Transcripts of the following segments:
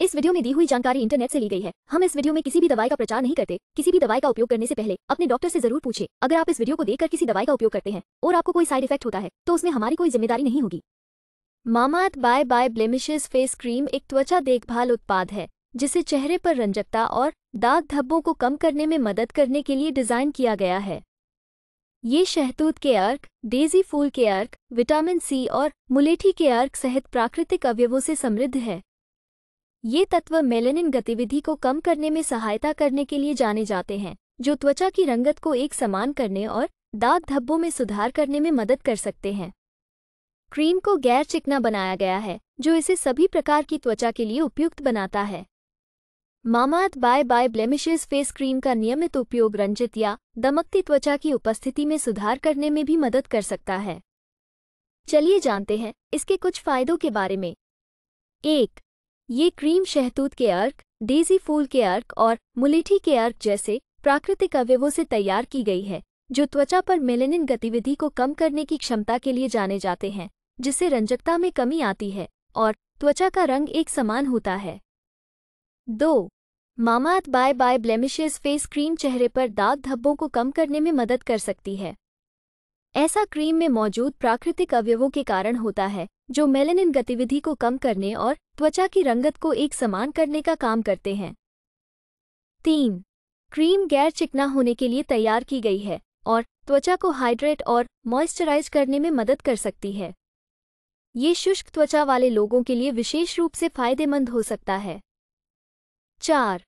इस वीडियो में दी हुई जानकारी इंटरनेट से ली गई है हम इस वीडियो में किसी भी दवाई का प्रचार नहीं करते किसी भी दवाई का उपयोग करने से पहले अपने डॉक्टर से जरूर पूछे अगर आप इस वीडियो को देखकर किसी दवाई का उपयोग करते हैं और आपको कोई साइड इफेक्ट होता है तो उसमें हमारी कोई जिम्मेदारी नहीं होगी Mamaearth bye bye blemishes face cream एक त्वचा देखभाल उत्पाद है जिसे चेहरे पर रंजकता और दाग धब्बों को कम करने में मदद करने के लिए डिज़ाइन किया गया है ये शहतूत के अर्क डेजी फूल के अर्क विटामिन सी और मुलेठी के अर्क सहित प्राकृतिक अवयवों से समृद्ध है ये तत्व मेलेनिन गतिविधि को कम करने में सहायता करने के लिए जाने जाते हैं जो त्वचा की रंगत को एक समान करने और दाग धब्बों में सुधार करने में मदद कर सकते हैं क्रीम को गैर चिकना बनाया गया है जो इसे सभी प्रकार की त्वचा के लिए उपयुक्त बनाता है Mamaearth bye bye blemishes face cream का नियमित उपयोग रंजित या दमकती त्वचा की उपस्थिति में सुधार करने में भी मदद कर सकता है चलिए जानते हैं इसके कुछ फायदों के बारे में एक ये क्रीम शहतूत के अर्क डेजी फूल के अर्क और मुलेठी के अर्क जैसे प्राकृतिक अवयवों से तैयार की गई है जो त्वचा पर मेलेनिन गतिविधि को कम करने की क्षमता के लिए जाने जाते हैं जिससे रंजकता में कमी आती है और त्वचा का रंग एक समान होता है दो Mamaearth bye bye blemishes face cream चेहरे पर दाग धब्बों को कम करने में मदद कर सकती है ऐसा क्रीम में मौजूद प्राकृतिक अवयवों के कारण होता है जो मेलेनिन गतिविधि को कम करने और त्वचा की रंगत को एक समान करने का काम करते हैं तीन क्रीम गैर चिकना होने के लिए तैयार की गई है और त्वचा को हाइड्रेट और मॉइस्चराइज करने में मदद कर सकती है ये शुष्क त्वचा वाले लोगों के लिए विशेष रूप से फायदेमंद हो सकता है चार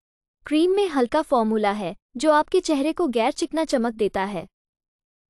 क्रीम में हल्का फॉर्मूला है जो आपके चेहरे को गैर चिकना चमक देता है